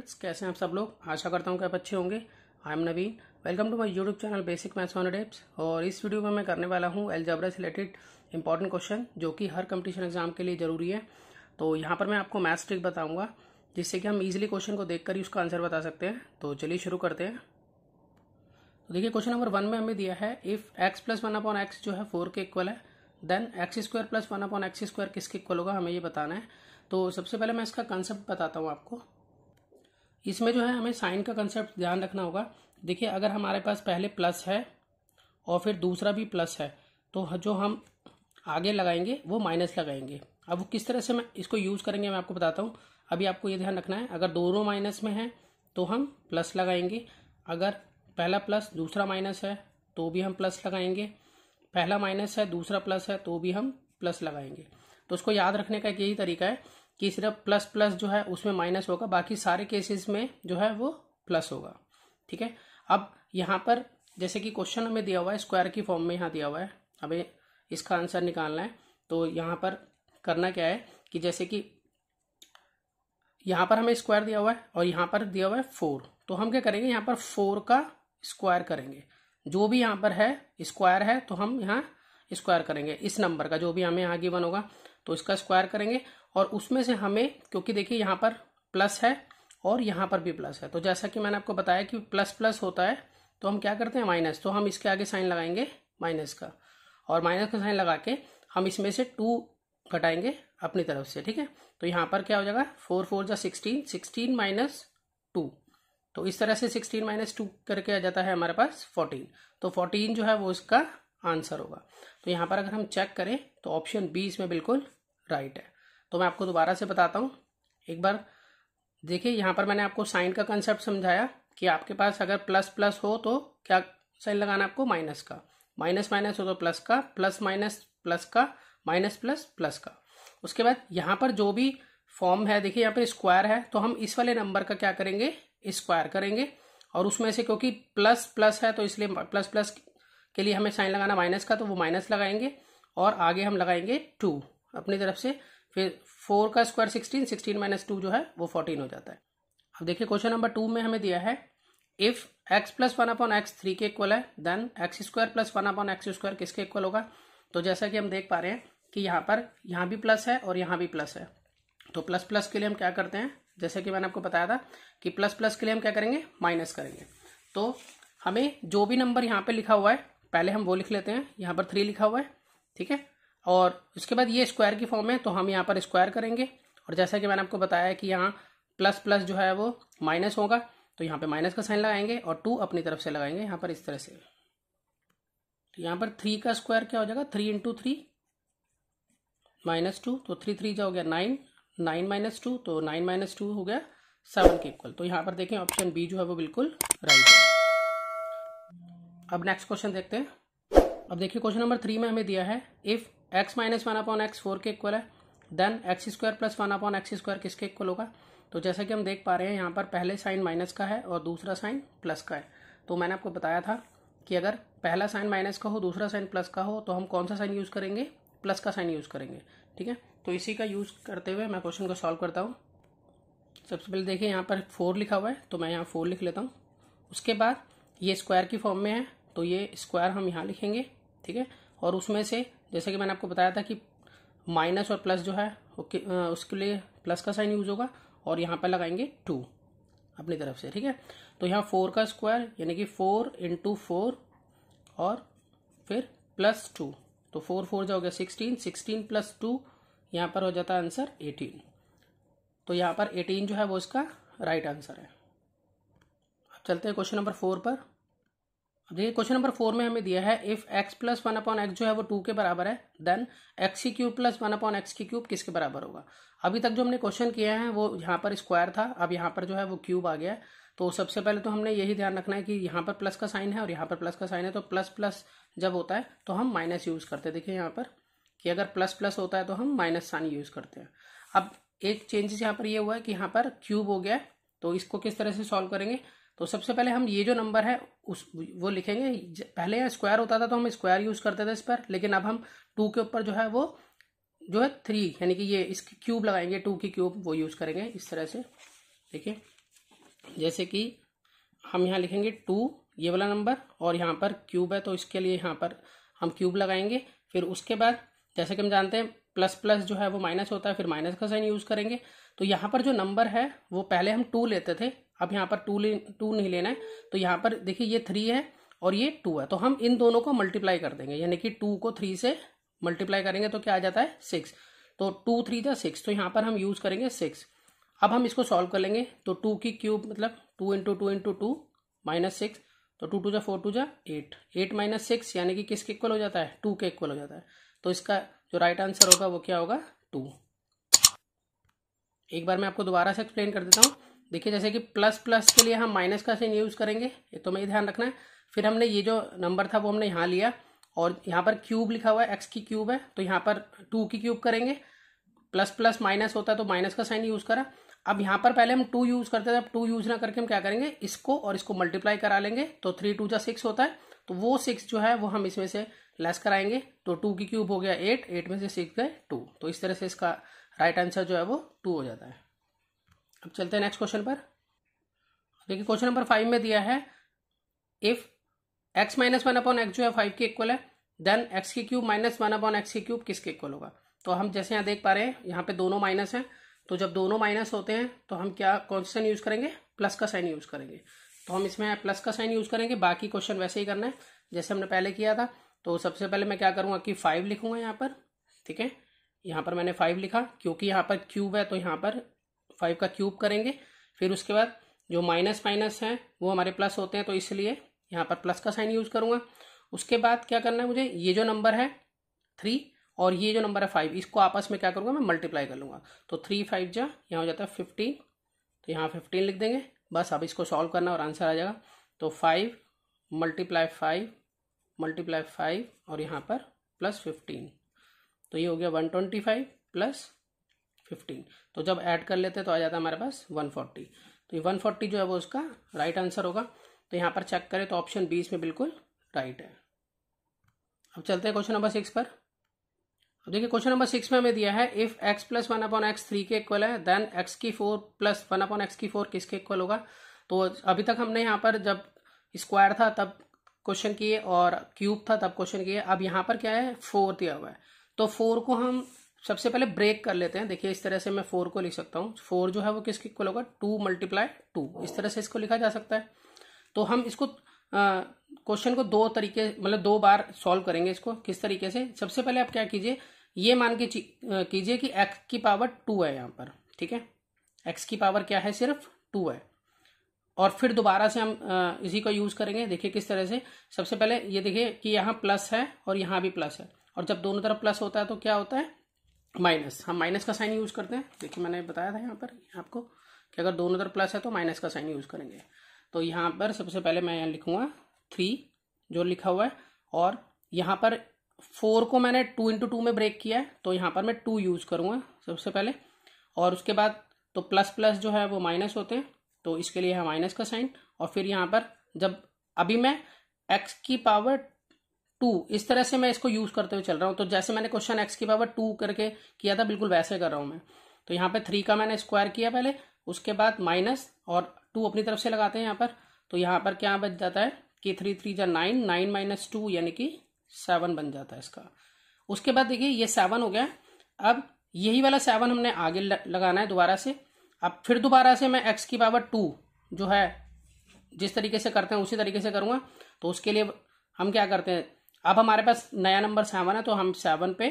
friends कैसे हैं आप सब लोग आशा करता हूँ कि आप अच्छे होंगे I am Naveen welcome to my YouTube channel basic maths on depths और इस वीडियो में मैं करने वाला हूँ एल्जबरा से रिलेटेड इंपॉर्टेंट क्वेश्चन जो कि हर कंपटीशन एग्जाम के लिए ज़रूरी है तो यहाँ पर मैं आपको मैथ्स ट्रिक बताऊँगा जिससे कि हम ईजिली क्वेश्चन को देख कर ही उसका आंसर बता सकते हैं तो चलिए शुरू करते हैं तो देखिए क्वेश्चन नंबर वन में हमें दिया है if x plus one upon x जो है फोर के इक्वल है then x square plus one upon x square किसके इक्वल होगा हमें ये बताना है तो सबसे पहले मैं इसका कंसेप्ट बताता हूँ आपको इसमें जो है हमें साइन का कंसेप्ट ध्यान रखना होगा देखिए अगर हमारे पास पहले प्लस है और फिर दूसरा भी प्लस है तो जो हम आगे लगाएंगे वो माइनस लगाएंगे अब वो किस तरह से मैं इसको यूज़ करेंगे मैं आपको बताता हूँ अभी आपको ये ध्यान रखना है अगर दोनों माइनस में है तो हम प्लस लगाएंगे अगर पहला प्लस दूसरा माइनस है तो भी हम प्लस लगाएंगे पहला माइनस है दूसरा प्लस है तो भी हम प्लस लगाएंगे तो उसको याद रखने का एक यही तरीका है कि सिर्फ प्लस प्लस जो है उसमें माइनस होगा बाकी सारे केसेस में जो है वो प्लस होगा ठीक है अब यहाँ पर जैसे कि क्वेश्चन हमें दिया हुआ है स्क्वायर की फॉर्म में यहाँ दिया हुआ है हमें इसका आंसर निकालना है तो यहाँ पर करना क्या है कि जैसे कि यहाँ पर हमें स्क्वायर दिया हुआ है और यहाँ पर दिया हुआ है फोर तो हम क्या करेंगे यहाँ पर फोर का स्क्वायर करेंगे जो भी यहाँ पर है स्क्वायर है तो हम यहाँ स्क्वायर करेंगे इस नंबर का जो भी हमें यहाँ गिवन होगा तो इसका स्क्वायर करेंगे और उसमें से हमें क्योंकि देखिए यहाँ पर प्लस है और यहाँ पर भी प्लस है तो जैसा कि मैंने आपको बताया कि प्लस प्लस होता है तो हम क्या करते हैं माइनस तो हम इसके आगे साइन लगाएंगे माइनस का और माइनस का साइन लगा के हम इसमें से टू घटाएंगे अपनी तरफ से ठीक है तो यहाँ पर क्या हो जाएगा फोर फोर जा सिक्सटीन सिक्सटीन माइनस टू तो इस तरह से सिक्सटीन माइनस टू करके आ जाता है हमारे पास फोर्टीन तो फोर्टीन जो है वो इसका आंसर होगा तो यहाँ पर अगर हम चेक करें तो ऑप्शन बी इसमें बिल्कुल राइट है तो मैं आपको दोबारा से बताता हूँ एक बार देखिए यहाँ पर मैंने आपको साइन का कंसेप्ट समझाया कि आपके पास अगर प्लस प्लस हो तो क्या साइन लगाना आपको माइनस का माइनस माइनस हो तो प्लस का प्लस माइनस प्लस का माइनस प्लस प्लस का उसके बाद यहाँ पर जो भी फॉर्म है देखिए यहाँ पर स्क्वायर है तो हम इस वाले नंबर का क्या करेंगे स्क्वायर करेंगे और उसमें से क्योंकि प्लस प्लस है तो इसलिए प्लस प्लस के लिए हमें साइन लगाना माइनस का तो वो माइनस लगाएंगे और आगे हम लगाएंगे टू अपनी तरफ से फिर फोर का square sixteen sixteen minus two जो है वो फोर्टीन हो जाता है अब देखिए क्वेश्चन नंबर टू में हमें दिया है if x plus one upon x three के इक्वल है then x square plus one upon x square किसके इक्वल होगा तो जैसा कि हम देख पा रहे हैं कि यहाँ पर यहाँ भी प्लस है और यहाँ भी प्लस है तो प्लस प्लस के लिए हम क्या करते हैं जैसे कि मैंने आपको बताया था कि प्लस प्लस के लिए हम क्या करेंगे माइनस करेंगे तो हमें जो भी नंबर यहाँ पे लिखा हुआ है पहले हम वो लिख लेते हैं यहाँ पर थ्री लिखा हुआ है ठीक है और उसके बाद ये स्क्वायर की फॉर्म है तो हम यहाँ पर स्क्वायर करेंगे और जैसा कि मैंने आपको बताया कि यहाँ प्लस प्लस जो है वो माइनस होगा तो यहाँ पे माइनस का साइन लगाएंगे और टू अपनी तरफ से लगाएंगे यहाँ पर इस तरह से तो यहाँ पर थ्री का स्क्वायर क्या हो जाएगा three into three minus two तो थ्री थ्री जो हो गया नाइन नाइन माइनस टू तो नाइन माइनस टू हो गया सेवन के इक्वल तो यहाँ पर देखें ऑप्शन बी जो है वो बिल्कुल राइट है अब नेक्स्ट क्वेश्चन देखते हैं अब देखिए क्वेश्चन नंबर थ्री में हमें दिया है if x minus one upon x four के इक्वल है then x square plus one upon x square किसके इक्वल होगा तो जैसा कि हम देख पा रहे हैं यहाँ पर पहले साइन माइनस का है और दूसरा साइन प्लस का है तो मैंने आपको बताया था कि अगर पहला साइन माइनस का हो दूसरा साइन प्लस का हो तो हम कौन सा साइन यूज़ करेंगे प्लस का साइन यूज़ करेंगे ठीक है तो इसी का यूज़ करते हुए मैं क्वेश्चन को सॉल्व करता हूँ सबसे पहले देखिए यहाँ पर फोर लिखा हुआ है तो मैं यहाँ फोर लिख लेता हूँ उसके बाद ये स्क्वायर की फॉर्म में है तो ये स्क्वायर हम यहाँ लिखेंगे ठीक है और उसमें से जैसे कि मैंने आपको बताया था कि माइनस और प्लस जो है ओके उसके लिए प्लस का साइन यूज होगा और यहाँ पर लगाएंगे टू अपनी तरफ से ठीक है तो यहाँ फोर का स्क्वायर यानी कि फोर इंटू फोर और फिर प्लस टू तो फोर फोर जो हो गया सिक्सटीन सिक्सटीन प्लस टू यहाँ पर हो जाता है आंसर एटीन तो यहाँ पर एटीन जो है वो इसका राइट आंसर है अब चलते हैं क्वेश्चन नंबर फोर पर देखिए क्वेश्चन नंबर फोर में हमें दिया है if x plus one upon x जो है वो टू के बराबर है देन एक्स की cube plus one upon x की क्यूब किसके बराबर होगा अभी तक जो हमने क्वेश्चन किया है वो यहाँ पर स्क्वायर था अब यहाँ पर जो है वो क्यूब आ गया है तो सबसे पहले तो हमने यही ध्यान रखना है कि यहाँ पर प्लस का साइन है और यहाँ पर प्लस का साइन है तो प्लस प्लस जब होता है तो हम माइनस यूज़ करते हैं देखिए यहाँ पर कि अगर प्लस प्लस होता है तो हम माइनस साइन यूज़ करते हैं अब एक चेंजेस यहाँ पर ये यह हुआ है कि यहाँ पर क्यूब हो गया है तो इसको किस तरह से सॉल्व करेंगे तो सबसे पहले हम ये जो नंबर है उस वो लिखेंगे पहले यहाँ स्क्वायर होता था तो हम स्क्वायर यूज़ करते थे इस पर लेकिन अब हम टू के ऊपर जो है वो जो है थ्री यानी कि ये इसकी क्यूब लगाएंगे टू की क्यूब वो यूज़ करेंगे इस तरह से देखिए जैसे कि हम यहाँ लिखेंगे टू ये वाला नंबर और यहाँ पर क्यूब है तो इसके लिए यहाँ पर हम क्यूब लगाएंगे फिर उसके बाद जैसे कि हम जानते हैं प्लस प्लस जो है वो माइनस होता है फिर माइनस का साइन यूज़ करेंगे तो यहाँ पर जो नंबर है वो पहले हम टू लेते थे अब यहाँ पर टू ले टू नहीं लेना है तो यहाँ पर देखिए ये थ्री है और ये टू है तो हम इन दोनों को मल्टीप्लाई कर देंगे यानी कि टू को थ्री से मल्टीप्लाई करेंगे तो क्या आ जाता है सिक्स तो टू थ्री था सिक्स तो यहाँ पर हम यूज़ करेंगे सिक्स अब हम इसको सॉल्व कर लेंगे तो टू की क्यूब मतलब two into two into two minus six तो टू टू जा फोर टू जा एट एट माइनस सिक्स यानी कि किसके इक्वल हो जाता है टू के इक्वल हो जाता है तो इसका जो राइट आंसर होगा वो क्या होगा टू एक बार मैं आपको दोबारा से एक्सप्लेन कर देता हूँ देखिए जैसे कि प्लस प्लस के लिए हम माइनस का साइन यूज़ करेंगे ये तो मैं ध्यान रखना है फिर हमने ये जो नंबर था वो हमने यहाँ लिया और यहाँ पर क्यूब लिखा हुआ है एक्स की क्यूब है तो यहाँ पर टू की क्यूब करेंगे प्लस प्लस माइनस होता है तो माइनस का साइन यूज़ करा अब यहाँ पर पहले हम टू यूज़ करते थे अब टू यूज़ ना करके हम क्या करेंगे इसको और इसको मल्टीप्लाई करा लेंगे तो थ्री टू जा सिक्स होता है तो वो सिक्स जो है वो हम इसमें से लेस कराएंगे तो टू की क्यूब हो गया एट एट में से सिक्स गए टू तो इस तरह से इसका राइट आंसर जो है वो टू हो जाता है अब चलते हैं नेक्स्ट क्वेश्चन पर देखिए क्वेश्चन नंबर फाइव में दिया है if x minus one upon x जो है फाइव के इक्वल है देन एक्स की cube minus one upon x की क्यूब किसके इक्वल होगा तो हम जैसे यहां देख पा रहे हैं यहां पे दोनों माइनस हैं तो जब दोनों माइनस होते हैं तो हम क्या कौन सा यूज करेंगे प्लस का साइन यूज करेंगे तो हम इसमें प्लस का साइन यूज करेंगे बाकी क्वेश्चन वैसे ही करना है जैसे हमने पहले किया था तो सबसे पहले मैं क्या करूंगा कि फाइव लिखूंगा यहां पर ठीक है यहां पर मैंने फाइव लिखा क्योंकि यहां पर क्यूब है तो यहां पर फाइव का क्यूब करेंगे फिर उसके बाद जो माइनस माइनस है वो हमारे प्लस होते हैं तो इसलिए यहाँ पर प्लस का साइन यूज करूंगा उसके बाद क्या करना है मुझे ये जो नंबर है थ्री और ये जो नंबर है फाइव इसको आपस में क्या करूँगा मैं मल्टीप्लाई कर लूँगा तो थ्री फाइव जा यहाँ हो जाता है फिफ्टीन तो यहाँ फिफ्टीन लिख देंगे बस अब इसको सॉल्व करना और आंसर आ जाएगा तो five multiply five multiply five और यहाँ पर प्लस फिफ्टीन तो ये हो गया one twenty five plus fifteen तो जब ऐड कर लेते हैं तो आ जाता है हमारे पास वन फोर्टी तो वन फोर्टी जो है वो उसका राइट आंसर होगा तो यहाँ पर चेक करें तो ऑप्शन बी इसमें बिल्कुल राइट है अब चलते हैं क्वेश्चन नंबर सिक्स पर अब देखिए क्वेश्चन नंबर सिक्स में हमें दिया है if x plus one upon x three के इक्वल है देन एक्स की four plus one upon x की फोर किसके इक्वल होगा तो अभी तक हमने यहाँ पर जब स्क्वायर था तब क्वेश्चन किए और क्यूब था तब क्वेश्चन किए अब यहाँ पर क्या है फोर दिया हुआ है तो फोर को हम सबसे पहले ब्रेक कर लेते हैं देखिए इस तरह से मैं फोर को लिख सकता हूँ फोर जो है वो किसके इक्वल होगा टू मल्टीप्लाई टू इस तरह से इसको लिखा जा सकता है तो हम इसको क्वेश्चन को दो तरीके मतलब दो बार सॉल्व करेंगे इसको किस तरीके से सबसे पहले आप क्या कीजिए ये मान के कीजिए कि एक्स की पावर टू है यहाँ पर ठीक है एक्स की पावर क्या है सिर्फ टू है और फिर दोबारा से हम इसी को यूज़ करेंगे देखिए किस तरह से सबसे पहले ये देखिए कि यहाँ प्लस है और यहाँ भी प्लस है और जब दोनों तरफ प्लस होता है तो क्या होता है माइनस हम माइनस का साइन यूज़ करते हैं देखिए मैंने बताया था यहाँ पर आपको कि अगर दोनों तरफ प्लस है तो माइनस का साइन यूज़ करेंगे तो यहाँ पर सबसे पहले मैं यहाँ लिखूँगा थ्री जो लिखा हुआ है और यहाँ पर फोर को मैंने टू इंटू टू में ब्रेक किया है तो यहाँ पर मैं टू यूज़ करूँगा सबसे पहले और उसके बाद तो प्लस प्लस जो है वो माइनस होते हैं तो इसके लिए है माइनस का साइन और फिर यहाँ पर जब अभी मैं एक्स की पावर टू इस तरह से मैं इसको यूज करते हुए चल रहा हूँ तो जैसे मैंने क्वेश्चन एक्स की पावर टू करके किया था बिल्कुल वैसे कर रहा हूँ मैं तो यहाँ पे थ्री का मैंने स्क्वायर किया पहले उसके बाद माइनस और टू अपनी तरफ से लगाते हैं यहाँ पर तो यहाँ पर क्या बच जाता है कि थ्री थ्री जा नाइन नाइन माइनस टू यानी कि सेवन बन जाता है इसका उसके बाद देखिए ये सेवन हो गया अब यही वाला सेवन हमने आगे लगाना है दोबारा से अब फिर दोबारा से मैं एक्स की पावर टू जो है जिस तरीके से करते हैं उसी तरीके से करूँगा तो उसके लिए हम क्या करते हैं अब हमारे पास नया नंबर सेवन है तो हम सेवन पे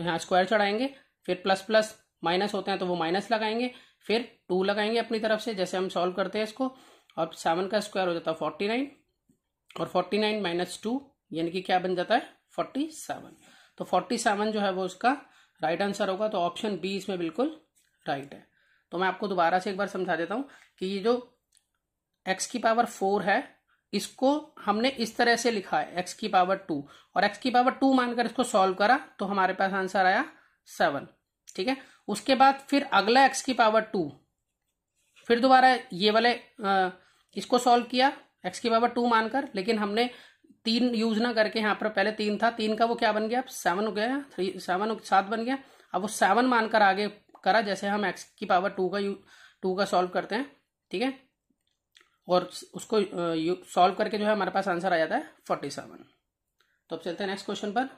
यहाँ स्क्वायर चढ़ाएंगे फिर प्लस प्लस माइनस होते हैं तो वो माइनस लगाएंगे फिर टू लगाएंगे अपनी तरफ से जैसे हम सॉल्व करते हैं इसको और सेवन का स्क्वायर हो जाता है फोर्टी नाइन और फोर्टी नाइन माइनस टू यानी कि क्या बन जाता है फोर्टी सेवन तो फोर्टी सेवन जो है वो उसका राइट आंसर होगा तो ऑप्शन बी इसमें बिल्कुल राइट है तो मैं आपको दोबारा से एक बार समझा देता हूँ कि ये जो एक्स की पावर फोर है इसको हमने इस तरह से लिखा है एक्स की पावर टू और एक्स की पावर टू मानकर इसको सॉल्व करा तो हमारे पास आंसर आया सेवन ठीक है उसके बाद फिर अगला एक्स की पावर टू फिर दोबारा ये वाले इसको सॉल्व किया एक्स की पावर टू मानकर लेकिन हमने तीन यूज ना करके यहां पर पहले तीन था तीन का वो क्या बन गया अब सेवन हो गया थ्री सेवन सात बन गया अब वो सेवन मानकर आगे करा जैसे हम एक्स की पावर टू का यू टू का सॉल्व करते हैं ठीक है और उसको सॉल्व करके जो है हमारे पास आंसर आ जाता है फोर्टी सेवन तो अब चलते हैं नेक्स्ट क्वेश्चन पर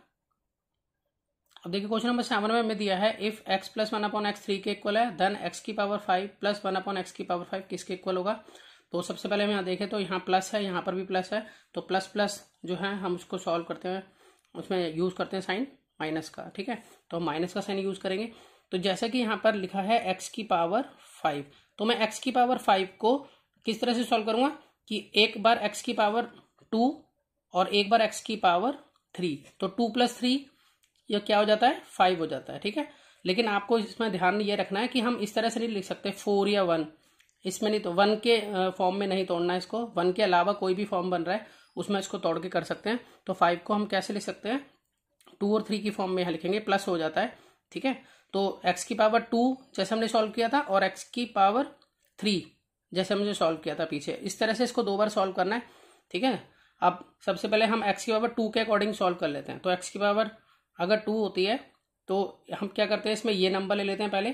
अब देखिए क्वेश्चन नंबर सेवन में हमें दिया है if x plus one upon x three के इक्वल है देन एक्स की power five plus one upon x की पावर फाइव किसके इक्वल होगा तो सबसे पहले हम यहाँ देखें तो यहाँ प्लस है यहाँ पर भी प्लस है तो प्लस प्लस जो है हम उसको सॉल्व करते हैं उसमें यूज़ करते हैं साइन माइनस का ठीक है तो हम माइनस का साइन यूज़ करेंगे तो जैसा कि यहाँ पर लिखा है एक्स की पावर फाइव तो मैं एक्स की पावर फाइव को किस तरह से सॉल्व करूंगा कि एक बार एक्स की पावर टू और एक बार एक्स की पावर थ्री तो टू प्लस थ्री यह क्या हो जाता है फाइव हो जाता है ठीक है लेकिन आपको इसमें ध्यान ये रखना है कि हम इस तरह से नहीं लिख सकते फोर या वन इसमें नहीं तो वन के फॉर्म में नहीं तोड़ना है इसको वन के अलावा कोई भी फॉर्म बन रहा है उसमें इसको तोड़ के कर सकते हैं तो फाइव को हम कैसे लिख सकते हैं टू और थ्री की फॉर्म में यहां लिखेंगे प्लस हो जाता है ठीक है तो एक्स की पावर टू जैसे हमने सॉल्व किया था और एक्स की पावर थ्री जैसे हमने सॉल्व किया था पीछे इस तरह से इसको दो बार सॉल्व करना है ठीक है अब सबसे पहले हम एक्स की पावर टू के अकॉर्डिंग सॉल्व कर लेते हैं तो एक्स की पावर अगर टू होती है तो हम क्या करते हैं इसमें ये नंबर ले लेते हैं पहले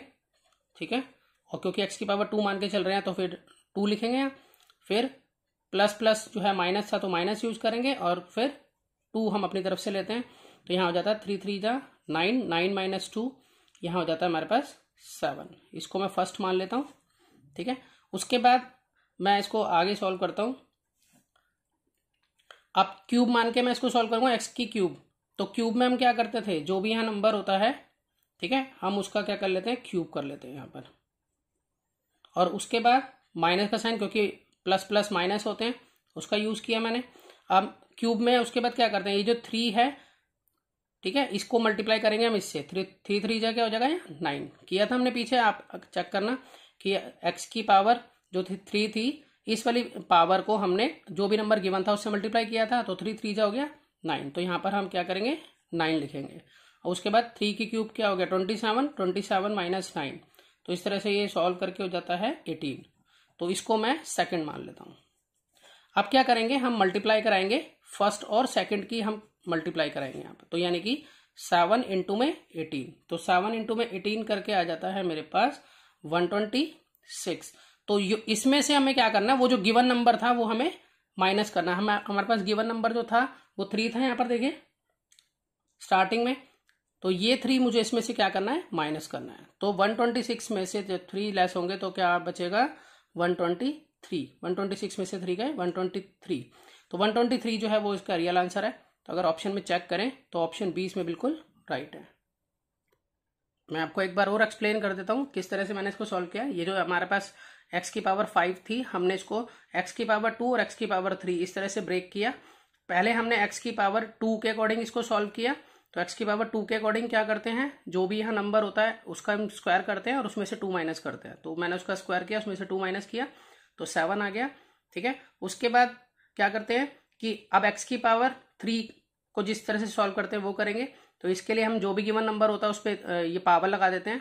ठीक है और क्योंकि एक्स की पावर टू मान के चल रहे हैं तो फिर टू लिखेंगे यहाँ फिर प्लस प्लस जो है माइनस था तो माइनस यूज करेंगे और फिर टू हम अपनी तरफ से लेते हैं तो यहाँ हो जाता है थ्री थ्री जा नाइन नाइन माइनस टू यहाँ हो जाता है हमारे पास सेवन इसको मैं फर्स्ट मान लेता हूँ ठीक है उसके बाद मैं इसको आगे सॉल्व करता हूँ अब क्यूब मान के मैं इसको सॉल्व करूँगा एक्स की क्यूब तो क्यूब में हम क्या करते थे जो भी यहाँ नंबर होता है ठीक है हम उसका क्या कर लेते हैं क्यूब कर लेते हैं यहाँ पर और उसके बाद माइनस का साइन क्योंकि प्लस प्लस माइनस होते हैं उसका यूज़ किया मैंने अब क्यूब में उसके बाद क्या करते हैं ये जो थ्री है ठीक है इसको मल्टीप्लाई करेंगे हम इससे थ्री थ्री थ्री जगह हो जाएगा नाइन किया था हमने पीछे आप चेक करना कि एक्स की पावर जो थी थ्री थी इस वाली पावर को हमने जो भी नंबर गिवन था उससे मल्टीप्लाई किया था तो थ्री थ्री जा हो गया नाइन तो यहाँ पर हम क्या करेंगे नाइन लिखेंगे और उसके बाद थ्री की क्यूब क्या हो गया twenty seven twenty seven minus nine तो इस तरह से ये सॉल्व करके हो जाता है एटीन तो इसको मैं सेकेंड मान लेता हूँ अब क्या करेंगे हम मल्टीप्लाई कराएंगे फर्स्ट और सेकेंड की हम मल्टीप्लाई कराएंगे यहाँ पर तो यानी कि सेवन इंटू में एटीन तो सेवन इंटू में एटीन करके आ जाता है मेरे पास वन ट्वेंटी सिक्स तो इसमें से हमें क्या करना है वो जो गिवन नंबर था वो हमें माइनस करना है हम हमारे पास गिवन नंबर जो था वो थ्री था यहां पर देखिए स्टार्टिंग में तो ये थ्री मुझे इसमें से क्या करना है माइनस करना है तो वन ट्वेंटी सिक्स में से जब थ्री लेस होंगे तो क्या बचेगा one twenty three one twenty six में से थ्री गए वन ट्वेंटी थ्री तो वन ट्वेंटी थ्री जो है वो इसका रियल आंसर है तो अगर ऑप्शन में चेक करें तो ऑप्शन बी इसमें बिल्कुल राइट है मैं आपको एक बार और एक्सप्लेन कर देता हूँ किस तरह से मैंने इसको सॉल्व किया ये जो हमारे पास एक्स की पावर फाइव थी हमने इसको एक्स की पावर टू और एक्स की पावर थ्री इस तरह से ब्रेक किया पहले हमने एक्स की पावर टू के अकॉर्डिंग इसको सॉल्व किया तो एक्स की पावर टू के अकॉर्डिंग क्या करते हैं जो भी यहाँ नंबर होता है उसका हम स्क्वायर करते हैं और उसमें से टू माइनस करते हैं तो मैंने उसका स्क्वायर किया उसमें से टू माइनस किया तो सेवन आ गया ठीक है उसके बाद क्या करते हैं कि अब एक्स की पावर थ्री को जिस तरह से सॉल्व करते हैं वो करेंगे तो इसके लिए हम जो भी गिवन नंबर होता है उस पर ये पावर लगा देते हैं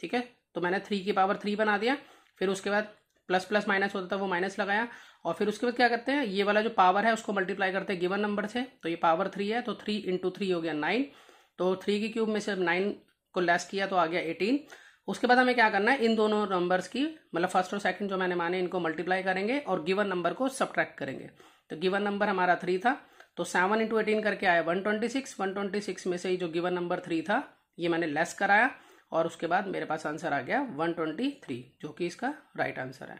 ठीक है तो मैंने थ्री की पावर थ्री बना दिया फिर उसके बाद प्लस प्लस माइनस होता था वो माइनस लगाया और फिर उसके बाद क्या करते हैं ये वाला जो पावर है उसको मल्टीप्लाई करते हैं गिवन नंबर से तो ये पावर थ्री है तो थ्री इंटू थ्री हो गया नाइन तो थ्री की क्यूब में से नाइन को लेस किया तो आ गया एटीन उसके बाद हमें क्या करना है इन दोनों नंबर्स की मतलब फर्स्ट और सेकंड जो मैंने माने इनको मल्टीप्लाई करेंगे और गिवन नंबर को सब्ट्रैक्ट करेंगे तो गिवन नंबर हमारा थ्री था तो सेवन इंटू एटीन करके आया one twenty six one twenty six में से ही जो गिवन नंबर थ्री था ये मैंने लेस कराया और उसके बाद मेरे पास आंसर आ गया वन ट्वेंटी थ्री जो कि इसका राइट right आंसर है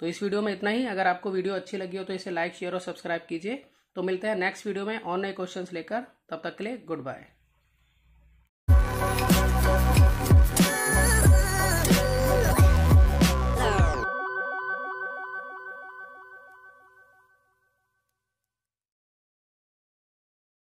तो इस वीडियो में इतना ही अगर आपको वीडियो अच्छी लगी हो तो इसे लाइक शेयर और सब्सक्राइब कीजिए तो मिलते हैं नेक्स्ट वीडियो में और नए क्वेश्चन लेकर तब तक के लिए गुड बाय